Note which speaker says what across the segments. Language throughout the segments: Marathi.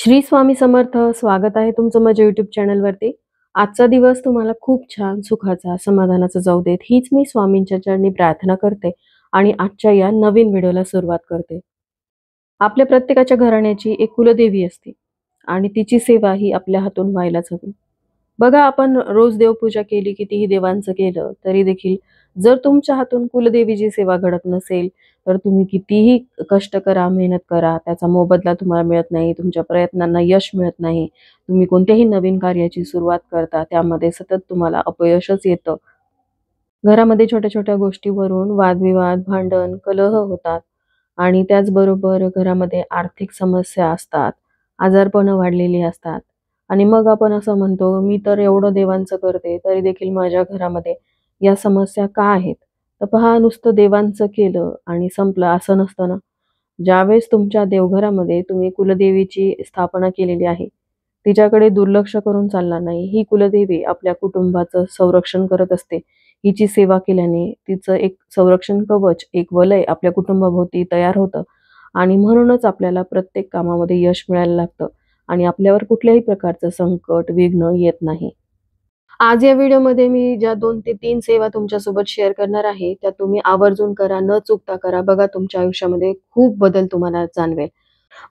Speaker 1: श्री स्वामी समर्थ स्वागत आहे तुमचं माझ्या युट्यूब चॅनलवरती आजचा दिवस तुम्हाला खूप छान सुखाचा समाधानाचा जाऊ देत हीच मी स्वामींच्या चरणी प्रार्थना करते आणि आजच्या या नवीन व्हिडिओला सुरुवात करते आपल्या प्रत्येकाच्या घराण्याची एक कुलदेवी असते आणि तिची सेवा ही आपल्या हातून व्हायलाच हवी बघा आपण रोज देवपूजा केली कितीही देवांचं केलं तरी देखील जर तुमच्या हातून कुलदेवीची सेवा घडत नसेल तर तुम्ही कितीही कष्ट करा मेहनत करा त्याचा मोबदला तुम्हाला मिळत नाही तुमच्या प्रयत्नांना यश मिळत नाही तुम्ही कोणत्याही नवीन कार्याची सुरुवात करता त्यामध्ये सतत तुम्हाला अपयशच येतं घरामध्ये छोट्या छोट्या गोष्टीवरून वादविवाद भांडण कलह होतात आणि त्याचबरोबर घरामध्ये आर्थिक समस्या असतात आजारपण वाढलेली असतात आणि मग आपण असं म्हणतो मी तर एवढं देवांचं करते तरी देखील माझ्या घरामध्ये या समस्या का आहेत तर पहा नुसतं देवांचं केलं आणि संपलं असं नसतं ना ज्यावेळेस तुमच्या देवघरामध्ये तुम्ही कुलदेवीची स्थापना केलेली आहे तिच्याकडे दुर्लक्ष करून चालणार नाही ही कुलदेवी आपल्या कुटुंबाचं संरक्षण करत असते हिची सेवा केल्याने तिचं एक संरक्षण कवच एक वलय आपल्या कुटुंबाभोवती तयार होतं आणि म्हणूनच आपल्याला प्रत्येक कामामध्ये यश मिळायला लागतं आणि आपल्यावर कुठल्याही प्रकारचं संकट विघ्न येत नाही आज या व्हिडिओमध्ये मी ज्या दोन ते तीन सेवा तुमच्यासोबत शेअर करणार आहे त्या तुम्ही आवर्जून करा न चुकता करा बघा तुमच्या आयुष्यामध्ये खूप बदल तुम्हाला जाणवेल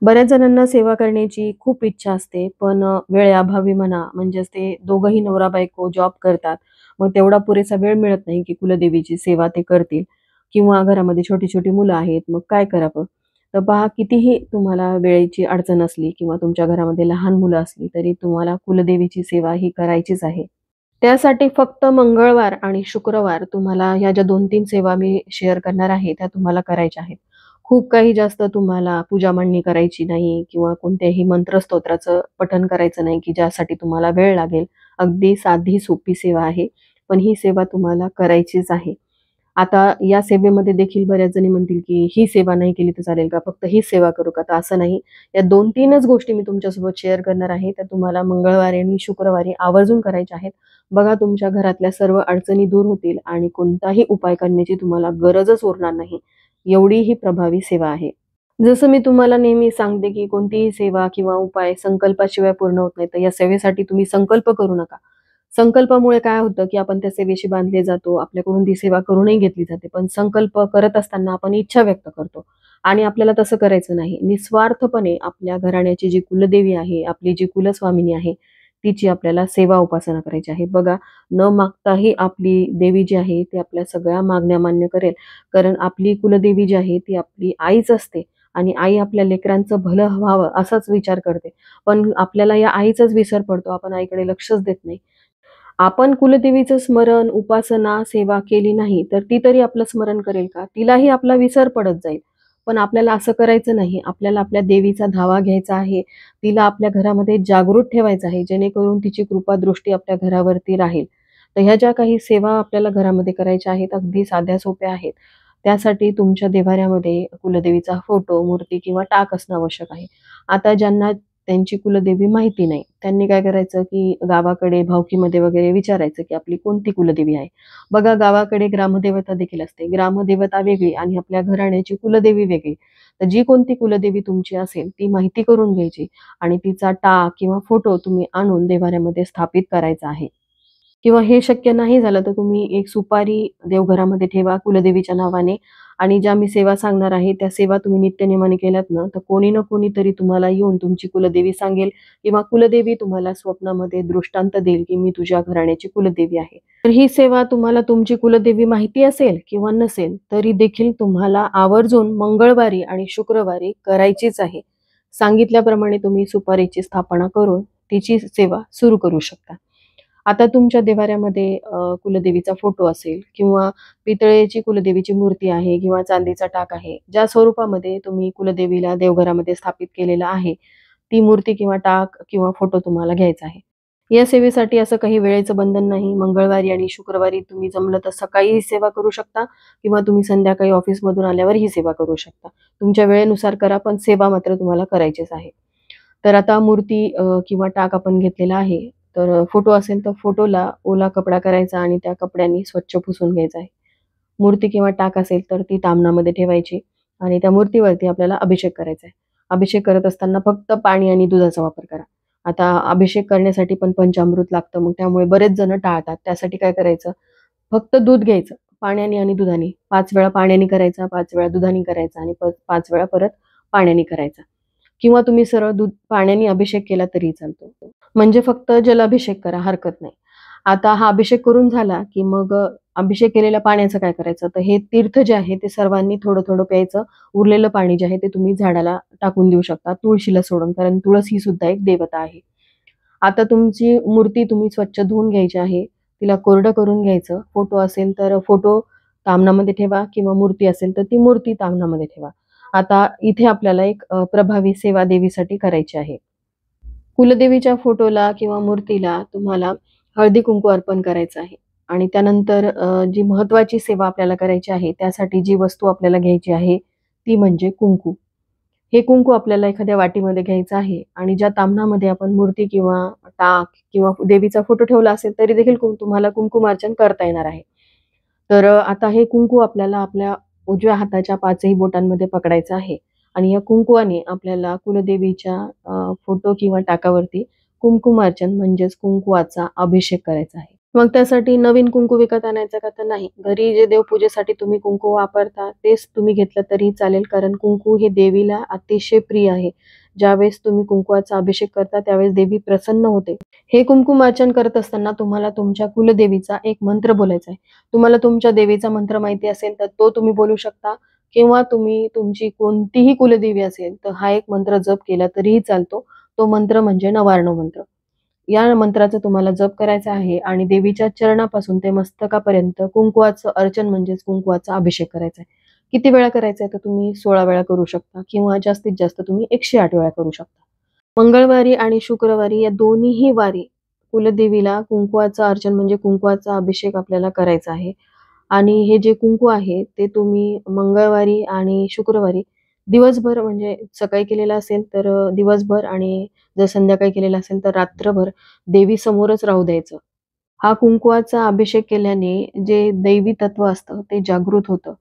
Speaker 1: बऱ्याच जणांना सेवा करण्याची खूप इच्छा असते पण वेळेअभावी म्हणा म्हणजेच ते दोघंही नवरा बायको जॉब करतात मग तेवढा पुरेसा वेळ मिळत नाही की कुलदेवीची सेवा ते करतील किंवा घरामध्ये छोटी छोटी मुलं आहेत मग काय करावं तर पहा कितीही तुम्हाला वेळेची अडचण असली किंवा तुमच्या घरामध्ये लहान मुलं असली तरी तुम्हाला कुलदेवीची सेवा ही करायचीच आहे त्यासाठी फक्त मंगळवार आणि शुक्रवार तुम्हाला ह्या ज्या दोन तीन सेवा मी शेअर करणार आहे त्या तुम्हाला करायच्या आहेत खूप काही जास्त तुम्हाला पूजा मांडणी करायची नाही किंवा कोणत्याही मंत्रस्तोत्राचं पठन करायचं नाही की ज्यासाठी तुम्हाला वेळ लागेल अगदी साधी सोपी सेवा आहे पण ही सेवा तुम्हाला करायचीच आहे आता या सेवेमध्ये देखील बऱ्याच जणी म्हणतील की ही सेवा नाही केली तर चालेल का फक्त ही सेवा करू का तर असं नाही या दोन तीनच गोष्टी मी तुमच्यासोबत शेअर करणार आहे त्या तुम्हाला मंगळवारी आणि शुक्रवारी आवर्जून करायच्या आहेत बघा तुमच्या घरातल्या सर्व अडचणी दूर होतील आणि कोणताही उपाय करण्याची तुम्हाला गरजच उरणार नाही एवढी ही प्रभावी सेवा आहे जसं मी तुम्हाला नेहमी सांगते की कोणतीही सेवा किंवा उपाय संकल्पाशिवाय पूर्ण होत नाही तर या सेवेसाठी तुम्ही संकल्प करू नका संकल्पामुळे काय होतं की आपण त्या सेवेशी बांधले जातो आपल्याकडून ती सेवा करूनही घेतली जाते पण संकल्प करत असताना आपण इच्छा व्यक्त करतो आणि आपल्याला तसं करायचं नाही निस्वार्थपणे आपल्या घराण्याची जी कुलदेवी आहे आपली जी कुलस्वामिनी आहे तिची आपल्याला सेवा उपासना करायची आहे बघा न मागताही आपली देवी जी आहे ती आपल्या सगळ्या मागण्या मान्य करेल कारण आपली कुलदेवी जी आहे ती आपली आईच असते आणि आई आपल्या लेकरांचं भलं व्हावं असाच विचार करते पण आपल्याला या आईचाच विसर पडतो आपण आईकडे लक्षच देत नाही आपण कुलदेवीचं स्मरण उपासना सेवा केली नाही तर ती तरी आपलं स्मरण करेल का तिलाही आपला विसर पडत जाईल पण आपल्याला असं करायचं नाही आपल्याला आपल्या देवीचा धावा घ्यायचा आहे तिला आपल्या घरामध्ये जागृत ठेवायचं आहे जेणेकरून तिची कृपा दृष्टी आपल्या घरावरती राहील तर ह्या ज्या काही सेवा आपल्याला घरामध्ये करायच्या आहेत अगदी साध्या सोप्या आहेत त्यासाठी तुमच्या देवाऱ्यामध्ये कुलदेवीचा फोटो मूर्ती किंवा टाक असणं आवश्यक आहे आता ज्यांना त्यांची कुलदेवी माहिती नाही त्यांनी काय करायचं की गावाकडे भावकीमध्ये वगैरे विचारायचं की आपली कोणती कुलदेवी आहे बघा गावाकडे ग्रामदेवता देखील असते ग्रामदेवता वेगळी आणि आपल्या घराण्याची कुलदेवी वेगळी तर जी कोणती कुलदेवी तुमची असेल ती माहिती करून घ्यायची आणि तिचा टाक किंवा फोटो तुम्ही आणून देवाऱ्यामध्ये स्थापित करायचा आहे किंवा हे शक्य नाही झालं तर तुम्ही एक सुपारी देवघरामध्ये ठेवा कुलदेवीच्या नावाने आणि ज्या मी सेवा सांगणार आहे त्या सेवा तुम्ही नित्यनियमाने केल्यात ना तर कोणी ना कोणीतरी तुम्हाला येऊन तुमची कुलदेवी सांगेल किंवा कुलदेवी तुम्हाला स्वप्नामध्ये दृष्टांत देईल की मी तुझ्या घराण्याची कुलदेवी आहे तर ही सेवा तुम्हाला तुमची कुलदेवी माहिती असेल किंवा नसेल तरी देखील तुम्हाला आवर्जून मंगळवारी आणि शुक्रवारी करायचीच आहे सांगितल्याप्रमाणे तुम्ही सुपारीची स्थापना करून तिची सेवा सुरू करू शकता आता तुमच्या देवाऱ्यामध्ये कुलदेवीचा फोटो असेल किंवा पितळेची कुलदेवीची मूर्ती आहे किंवा चांदीचा टाक आहे ज्या स्वरूपामध्ये तुम्ही कुलदेवीला देवघरामध्ये स्थापित केलेला आहे ती मूर्ती किंवा टाक किंवा फोटो तुम्हाला घ्यायचा आहे या सेवेसाठी असं काही वेळेचं बंधन नाही मंगळवारी आणि शुक्रवारी तुम्ही जमलं तर सकाळी ही सेवा करू शकता किंवा तुम्ही संध्याकाळी ऑफिसमधून आल्यावर ही सेवा करू शकता तुमच्या वेळेनुसार करा पण सेवा मात्र तुम्हाला करायचीच आहे तर आता मूर्ती किंवा टाक आपण घेतलेला आहे तर फोटो असेल तर फोटोला ओला कपडा करायचा आणि त्या कपड्यांनी स्वच्छ पुसून घ्यायचा आहे मूर्ती किंवा टाक असेल तर ती तामणामध्ये ठेवायची आणि त्या मूर्तीवरती आपल्याला अभिषेक करायचा आहे अभिषेक करत असताना फक्त पाणी आणि दुधाचा वापर करा आता अभिषेक करण्यासाठी पण पंचामृत लागतं मग त्यामुळे बरेच जण टाळतात त्यासाठी काय करायचं फक्त दूध घ्यायचं पाण्याने आणि दुधाने पाच वेळा पाण्याने करायचा पाच वेळा दुधाने करायचा आणि पाच वेळा परत पाण्याने करायचा किंवा तुम्ही सरळ दूध पाण्याने अभिषेक केला तरी चालतो म्हणजे फक्त जलाभिषेक करा हरकत नाही आता हा अभिषेक करून झाला की मग अभिषेक केलेल्या पाण्याचं काय करायचं तर हे तीर्थ जे आहे ते सर्वांनी थोडं थोडं प्यायचं उरलेलं पाणी जे आहे ते तुम्ही झाडाला टाकून देऊ शकता तुळशीला सोडून कारण तुळस ही सुद्धा एक देवता आहे आता तुमची मूर्ती तुम्ही स्वच्छ धुवून घ्यायची आहे तिला कोरडं करून घ्यायचं फोटो असेल तर फोटो तामनामध्ये ठेवा किंवा मूर्ती असेल तर ती मूर्ती तामनामध्ये ठेवा आता इथे आपल्याला एक प्रभावी सेवा देवीसाठी करायची आहे कुलदेवीच्या फोटोला किंवा मूर्तीला तुम्हाला हळदी कुंकू अर्पण करायचं आहे आणि त्यानंतर जी महत्वाची सेवा आपल्याला करायची आहे त्यासाठी जी वस्तू आपल्याला घ्यायची आहे ती म्हणजे कुंकू हे कुंकू आपल्याला एखाद्या वाटीमध्ये घ्यायचं आहे आणि ज्या तामणामध्ये आपण मूर्ती किंवा टाक किंवा देवीचा फोटो ठेवला असेल तरी देखील तुम्हाला कुंकुमार्चन करता येणार आहे तर आता हे कुंकू आपल्याला आपल्या उजव्या हाताच्या पाचही बोटांमध्ये पकडायचं आहे आणि या कुंकुवाने आपल्याला कुलदेवीच्या फोटो किंवा टाकावरती कुंकुमार्चन म्हणजेच कुंकुवाचा अभिषेक करायचा आहे मग त्यासाठी नवीन कुंकू विकत आणायचा का तर नाही घरी जे देवपूजेसाठी तुम्ही कुंकू वापरता तेच तुम्ही घेतलं तरी चालेल कारण कुंकू हे देवीला अतिशय प्रिय आहे ज्यावेळेस तुम्ही कुंकुवाचा अभिषेक करता त्यावेळेस देवी प्रसन्न होते हे कुंकुमार्चन करत असताना तुम्हाला तुमच्या कुलदेवीचा एक मंत्र बोलायचा आहे तुम्हाला तुमच्या देवीचा मंत्र माहिती असेल तर तो तुम्ही बोलू शकता किंवा तुम्ही तुमची कोणतीही कुलदेवी असेल तर हा एक मंत्र जप केला तरीही चालतो तो मंत्र म्हणजे नवार्ण मंत्र या मंत्राचा तुम्हाला जप करायचा आहे आणि देवीच्या चरणापासून ते मस्तकापर्यंत कुंकुवाचं अर्चन म्हणजेच कुंकुवाचा अभिषेक करायचा आहे किती वेळा करायचं आहे तर तुम्ही सोळा वेळा करू शकता किंवा जास्तीत जास्त तुम्ही एकशे आठ वेळा करू शकता मंगळवारी आणि शुक्रवारी या दोन्हीही वारी कुलदेवीला कुंकुवाचं अर्चन म्हणजे कुंकुवाचा अभिषेक आपल्याला करायचा आहे आणि हे जे कुंकू आहे ते तुम्ही मंगळवारी आणि शुक्रवारी दिवसभर म्हणजे सकाळी केलेला असेल तर दिवसभर आणि जर संध्याकाळी केलेला असेल तर रात्रभर देवी समोरच राहू द्यायचं हा कुंकुवाचा अभिषेक केल्याने जे दैवी तत्व असतं ते जागृत होतं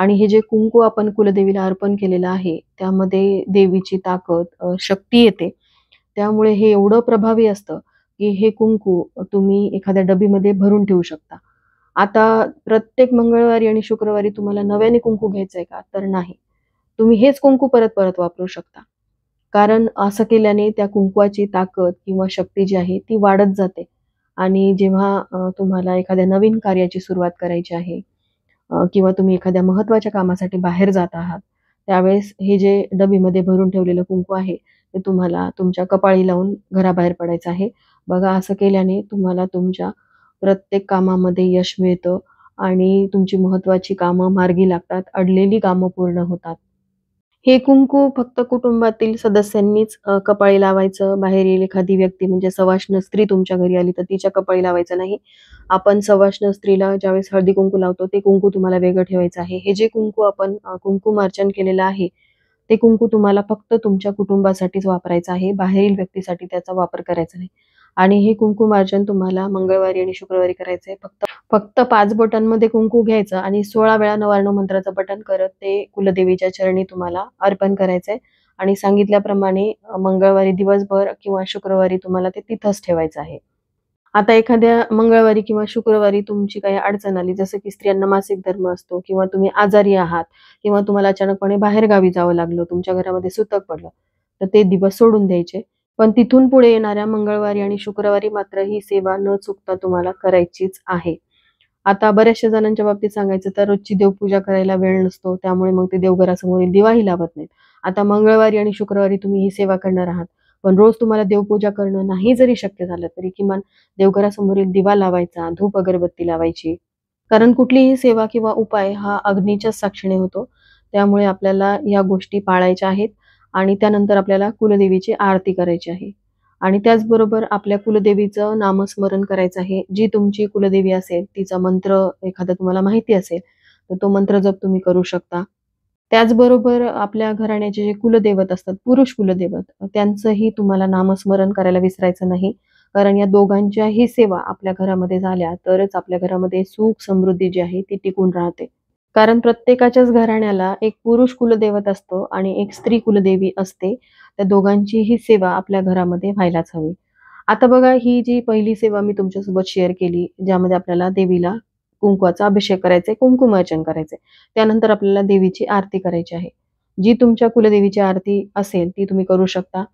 Speaker 1: आणि हे जे कुंकू आपण कुलदेवीला अर्पण केलेलं आहे त्यामध्ये देवीची ताकद शक्ती येते त्यामुळे हे एवढं प्रभावी असतं की हे कुंकू तुम्ही एखाद्या डबीमध्ये भरून ठेवू शकता आता प्रत्येक मंगळवारी आणि शुक्रवारी तुम्हाला नव्याने कुंकू घ्यायचं आहे का तर नाही तुम्ही हेच कुंकू परत परत वापरू शकता कारण असं केल्याने त्या कुंकवाची ताकद किंवा शक्ती जी आहे ती वाढत जाते आणि जेव्हा तुम्हाला एखाद्या नवीन कार्याची सुरुवात करायची आहे किंवा तुम्ही एखाद्या महत्त्वाच्या कामासाठी बाहेर जात आहात त्यावेळेस हे जे डबीमध्ये भरून ठेवलेलं कुंकू आहे ते तुम्हाला तुमच्या कपाळी लावून घराबाहेर पडायचं आहे बघा असं केल्याने तुम्हाला तुमच्या प्रत्येक कामामध्ये यश मिळतं आणि तुमची महत्त्वाची कामं मार्गी लागतात अडलेली कामं पूर्ण होतात हे कुंकू फक्त कुटुंबातील सदस्यांनीच कपाळी लावायचं बाहेर येईल एखादी व्यक्ती म्हणजे सवाष्ण स्त्री तुमच्या घरी आली तर तिच्या कपाळी लावायचं नाही आपण सवाष्ण स्त्रीला ज्यावेळेस हळदी कुंकू लावतो ते कुंकू तुम्हाला वेगळं ठेवायचं आहे हे जे कुंकू आपण कुंकू मार्चन केलेलं आहे ते कुंकू तुम्हाला फक्त तुमच्या कुटुंबासाठीच वापरायचं आहे बाहेरील व्यक्तीसाठी त्याचा वापर करायचा नाही आणि हे मार्जन तुम्हाला मंगळवारी आणि शुक्रवारी करायचं आहे फक्त फक्त पाच बोटांमध्ये कुंकू घ्यायचं आणि सोळा वेळा नवारण मंत्राचं बटन करत ते कुलदेवीच्या चरणी तुम्हाला अर्पण करायचंय आणि सांगितल्याप्रमाणे मंगळवारी दिवसभर किंवा शुक्रवारी तुम्हाला ते तिथंच ठेवायचं आहे आता एखाद्या मंगळवारी किंवा शुक्रवारी तुमची काही अडचण आली जसं की स्त्रियांना मासिक धर्म असतो किंवा तुम्ही आजारी आहात किंवा तुम्हाला अचानकपणे बाहेरगावी जावं लागलं तुमच्या घरामध्ये सुतक पडलं तर ते दिवस सोडून द्यायचे पण तिथून पुढे येणाऱ्या मंगळवारी आणि शुक्रवारी मात्र ही सेवा न चुकता तुम्हाला करायचीच आहे आता बऱ्याचशा जणांच्या बाबतीत सांगायचं तर रोजची देवपूजा करायला वेळ नसतो त्यामुळे मग ते देवघरासमोरील दिवाही लावत नाहीत आता मंगळवारी आणि शुक्रवारी तुम्ही ही सेवा करणार आहात पण रोज तुम्हाला देवपूजा करणं नाही जरी शक्य झालं तरी किमान देवघरासमोरील दिवा लावायचा धूप अगरबत्ती लावायची कारण कुठलीही सेवा किंवा उपाय हा अग्नीच्याच साक्षीने होतो त्यामुळे आपल्याला या गोष्टी पाळायच्या आहेत आणि त्यानंतर आपल्याला कुलदेवीची आरती करायची आहे आणि त्याचबरोबर आपल्या कुलदेवीचं नामस्मरण करायचं आहे जी तुमची कुलदेवी असेल तिचा मंत्र एखादा तुम्हाला माहिती असेल तर तो मंत्र जप तुम्ही करू शकता त्याचबरोबर आपल्या घराण्याचे जे कुलदेवत असतात पुरुष कुलदेवत त्यांचंही तुम्हाला नामस्मरण करायला विसरायचं नाही कारण या दोघांच्याही सेवा आपल्या घरामध्ये झाल्या तरच आपल्या घरामध्ये सुख समृद्धी जी आहे ती टिकून राहते कारण प्रत्येकाच्याच घराण्याला एक पुरुष कुलदेवत असतो आणि एक स्त्री कुलदेवी असते त्या दोघांची ही सेवा आपल्या घरामध्ये व्हायलाच हवी आता बघा ही जी पहिली सेवा मी तुमच्यासोबत शेअर केली ज्यामध्ये आपल्याला देवीला कुंकवाचा अभिषेक करायचा कुंकुमार्चन करायचे त्यानंतर आपल्याला देवीची आरती करायची आहे जी तुमच्या कुलदेवीची आरती असेल ती तुम्ही करू शकता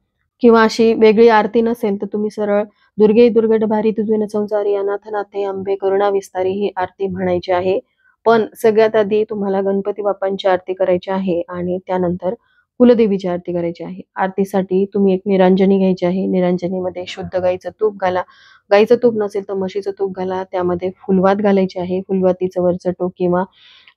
Speaker 1: किंवा अशी वेगळी आरती नसेल तर तुम्ही सरळ दुर्गे दुर्गट भारी तुझे संसारी अनाथनाथे आंबे करुणा विस्तारी ही आरती म्हणायची आहे पण सगळ्यात आधी तुम्हाला गणपती बाप्पांची आरती करायची आहे आणि त्यानंतर कुलदेवीची आरती करायची आहे आरतीसाठी तुम्ही एक निरांजनी घ्यायची आहे निरांजनीमध्ये शुद्ध गाईचं तूप घाला गाईचं तूप नसेल तर म्हशीचं तूप घाला त्यामध्ये फुलवात घालायची आहे फुलवातीचं वरचं टोक किंवा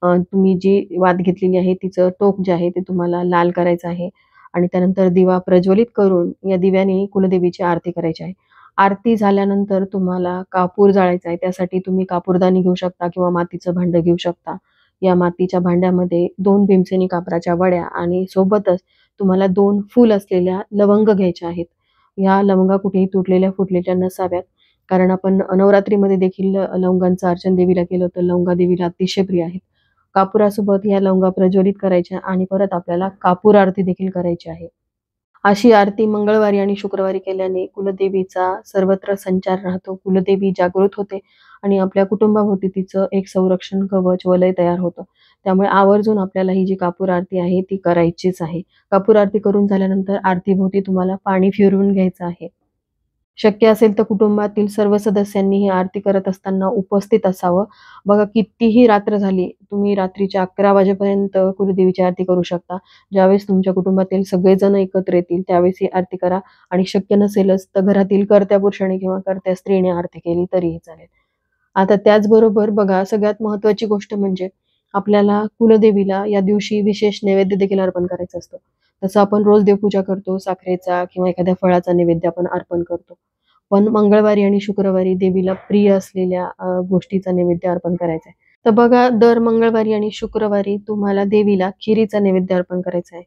Speaker 1: तुम्ही जी वात घेतलेली आहे तिचं टोक जे आहे ते तुम्हाला लाल करायचं आहे आणि त्यानंतर दिवा प्रज्वलित करून या दिव्याने कुलदेवीची आरती करायची आहे आरती झाल्यानंतर तुम्हाला कापूर जाळायचा आहे त्यासाठी तुम्ही कापूरदानी घेऊ शकता किंवा मातीचं भांडं घेऊ शकता या मातीच्या भांड्यामध्ये दोन भीमसेनी कापराच्या वड्या आणि सोबतच तुम्हाला दोन फूल असलेल्या लवंग घ्यायच्या आहेत या लवंगा कुठेही तुटलेल्या फुटलेल्या नसाव्यात कारण आपण नवरात्रीमध्ये देखील लवंगांचं अर्चन देवीला केलं तर लवंगा देवीला अतिशय प्रिय आहेत कापुरासोबत या लवंगा प्रज्वलित करायच्या आणि परत आपल्याला कापूर आरती देखील करायची आहे अशी आरती मंगळवारी आणि शुक्रवारी केल्याने कुलदेवीचा सर्वत्र संचार राहतो कुलदेवी जागृत होते आणि आपल्या कुटुंबाभोवती तिचं एक संरक्षण कवच वलय तयार होतं त्यामुळे आवर्जून आपल्याला ही जी कापूर आरती आहे ती करायचीच आहे कापूर आरती करून झाल्यानंतर आरतीभोवती तुम्हाला पाणी फिरवून घ्यायचं आहे शक्य असेल तर कुटुंबातील सर्व सदस्यांनी ही आरती करत असताना उपस्थित असावं बघा कितीही रात्र झाली तुम्ही रात्रीच्या अकरा वाजेपर्यंत कुलदेवीची आरती करू शकता ज्यावेळेस तुमच्या कुटुंबातील सगळेजण एकत्र येतील त्यावेळेस ही आरती करा आणि शक्य नसेलच तर घरातील करत्या पुरुषाने किंवा करत्या स्त्रीने आरती केली तरीही चालेल आता त्याचबरोबर बघा सगळ्यात महत्वाची गोष्ट म्हणजे आपल्याला कुलदेवीला या दिवशी विशेष नैवेद्य देखील अर्पण करायचं असतं तसं आपण रोज देवपूजा करतो साखरेचा किंवा एखाद्या फळाचा नैवेद्य आपण अर्पण करतो पण मंगळवारी आणि शुक्रवारी देवीला प्रिय असलेल्या गोष्टीचा नैवेद्य अर्पण करायचा आहे तर बघा दर मंगळवारी आणि शुक्रवारी तुम्हाला देवीला खिरीचा नैवेद्य अर्पण करायचा आहे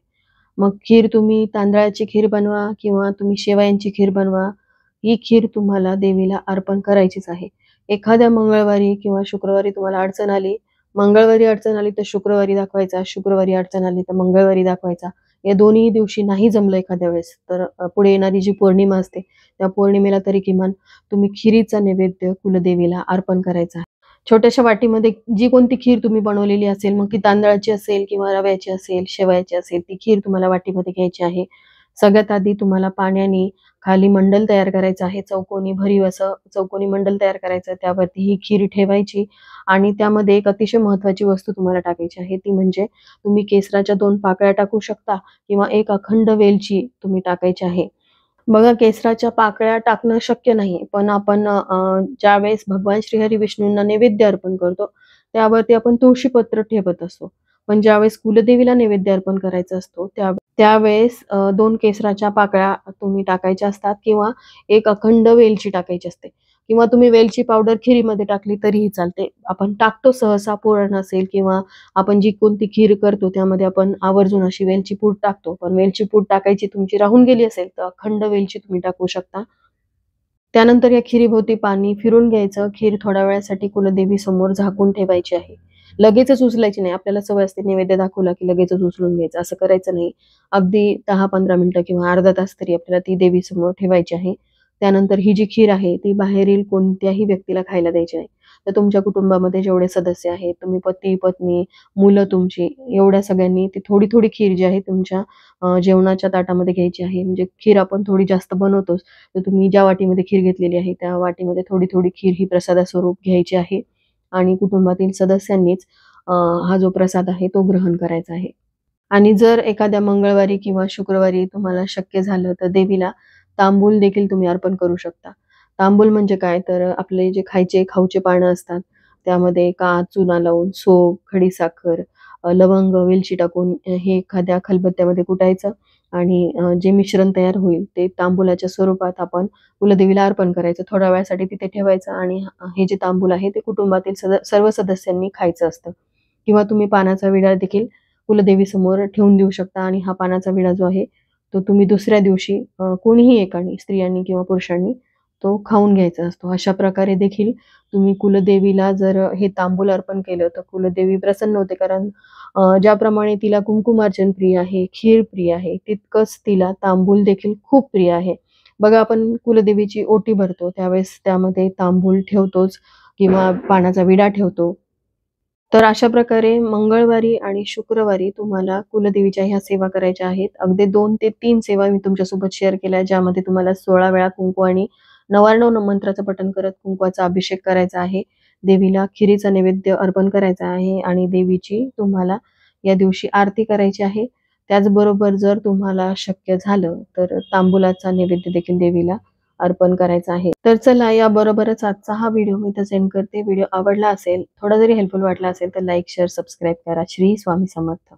Speaker 1: मग खीर तुम्ही तांदळाची खीर बनवा किंवा तुम्ही शेवायांची खीर बनवा ही खीर तुम्हाला देवीला अर्पण करायचीच आहे एखाद्या मंगळवारी किंवा शुक्रवारी तुम्हाला अडचण आली मंगळवारी अडचण आली तर शुक्रवारी दाखवायचा शुक्रवारी अडचण आली तर मंगळवारी दाखवायचा या दोन्ही दिवशी नाही जमलं एखाद्या वेळेस तर पुढे येणारी जी पौर्णिमा असते त्या पौर्णिमेला तरी किमान तुम्ही खिरीचा नैवेद्य कुलदेवीला अर्पण करायचा छोट्याशा वाटीमध्ये जी कोणती खीर तुम्ही बनवलेली असेल मग ती तांदळाची असेल किंवा रव्याची असेल शेवयाची असेल ती खीर तुम्हाला वाटीमध्ये घ्यायची आहे सगळ्यात आधी तुम्हाला पाण्याने खाली मंडल तयार करायचं आहे चौकोनी भरीव असं चौकोनी मंडल तयार करायचं त्यावरती ही खीर ठेवायची आणि त्यामध्ये एक अतिशय महत्वाची वस्तू तुम्हाला टाकायची आहे ती म्हणजे तुम्ही केसराच्या दोन पाकळ्या टाकू शकता किंवा एक अखंड वेलची तुम्ही टाकायची आहे बघा केसराच्या पाकळ्या टाकणं शक्य नाही पण आपण ज्यावेळेस भगवान श्रीहरी विष्णूंना नैवेद्य अर्पण करतो त्यावरती आपण तुळशीपत्र ठेवत असतो पण ज्यावेळेस कुलदेवीला नैवेद्य अर्पण करायचा असतो त्या त्यावेळेस दोन केसराच्या पाकळ्या तुम्ही टाकायच्या असतात किंवा एक अखंड वेलची टाकायची असते किंवा तुम्ही वेलची पावडर खिरीमध्ये टाकली तरीही चालते आपण टाकतो सहसा पुरण असेल किंवा आपण जी कोणती खीर करतो त्यामध्ये आपण आवर्जून अशी वेलची पूड टाकतो पण वेलची पूड टाकायची तुमची राहून गेली असेल तर अखंड वेलची तुम्ही टाकू शकता त्यानंतर या खिरीभोवती पाणी फिरून घ्यायचं खीर थोड्या वेळासाठी कुलदेवी समोर झाकून ठेवायची आहे लगेचच उचलायची नाही आपल्याला सवय असते निवेद्य दाखवला की लगेचच उचलून घ्यायचं असं करायचं नाही अगदी दहा पंधरा मिनिटं किंवा अर्धा तास तरी आपल्याला ती समोर ठेवायची आहे त्यानंतर ही जी खीर आहे ती बाहेरील कोणत्याही व्यक्तीला खायला द्यायची नाही तर तुमच्या कुटुंबामध्ये जेवढे सदस्य आहेत तुम्ही पती पत्नी मुलं तुमची एवढ्या सगळ्यांनी ती थोडी थोडी खीर जी आहे तुमच्या जेवणाच्या ताटामध्ये घ्यायची आहे म्हणजे खीर आपण थोडी जास्त बनवतोच तर तुम्ही ज्या वाटीमध्ये खीर घेतलेली आहे त्या वाटीमध्ये थोडी थोडी खीर ही प्रसादा स्वरूप घ्यायची आहे आणि कुटुंबातील सदस्यांनीच हा जो प्रसाद आहे तो ग्रहण करायचा आहे आणि जर एखाद्या मंगळवारी किंवा शुक्रवारी तुम्हाला शक्य झालं तर देवीला तांबूल देखील तुम्ही अर्पण करू शकता तांबूल म्हणजे काय तर आपले जे खायचे खाऊचे पानं असतात त्यामध्ये का चुना लावून सोप खडीसाखर लवंग वेलची टाकून हे एखाद्या खलबत्त्यामध्ये कुटायचं आणि जे मिश्रण तयार होईल ते तांबुलाच्या स्वरूपात आपण कुलदेवीला अर्पण करायचं थोड्या वेळासाठी तिथे ठेवायचं आणि हे जे तांबूल आहे ते कुटुंबातील सर्व सदस्यांनी खायचं असतं किंवा तुम्ही पानाचा विडा देखील समोर ठेवून देऊ शकता आणि हा पानाचा विडा जो आहे तो तुम्ही दुसऱ्या दिवशी कोणीही एकाने स्त्रियांनी किंवा पुरुषांनी तो खाऊन घ्यायचा असतो अशा प्रकारे देखील तुम्ही कुलदेवीला जर हे तांबूल अर्पण केलं तर कुलदेवी प्रसन्न होते कारण ज्याप्रमाणे तिला कुंकुमार्चन प्रिय आहे खीर प्रिय आहे तितकंच तिला तांबूल देखील खूप प्रिय आहे बघा आपण कुलदेवीची ओटी भरतो त्यावेळेस त्यामध्ये तांबूल ठेवतोच किंवा पाण्याचा विडा ठेवतो तर अशा प्रकारे मंगळवारी आणि शुक्रवारी तुम्हाला कुलदेवीच्या ह्या सेवा करायच्या आहेत अगदी दोन ते तीन सेवा मी तुमच्यासोबत शेअर केल्या ज्यामध्ये तुम्हाला सोळा वेळा कुंकू आणि नव्याण्णव मंत्राचं पठण करत कुंकवाचा अभिषेक करायचा आहे देवीला खिरीचा नैवेद्य अर्पण करायचा आहे आणि देवीची तुम्हाला या दिवशी आरती करायची आहे त्याचबरोबर जर तुम्हाला शक्य झालं तर तांबुलाचा नैवेद्य देखील देवीला अर्पण करायचा आहे तर चला या बरोबरच आजचा हा व्हिडिओ मी इथं सेंड करते व्हिडिओ आवडला असेल थोडा जरी हेल्पफुल वाटला असेल तर लाईक शेअर सबस्क्राईब करा श्री स्वामी समर्थ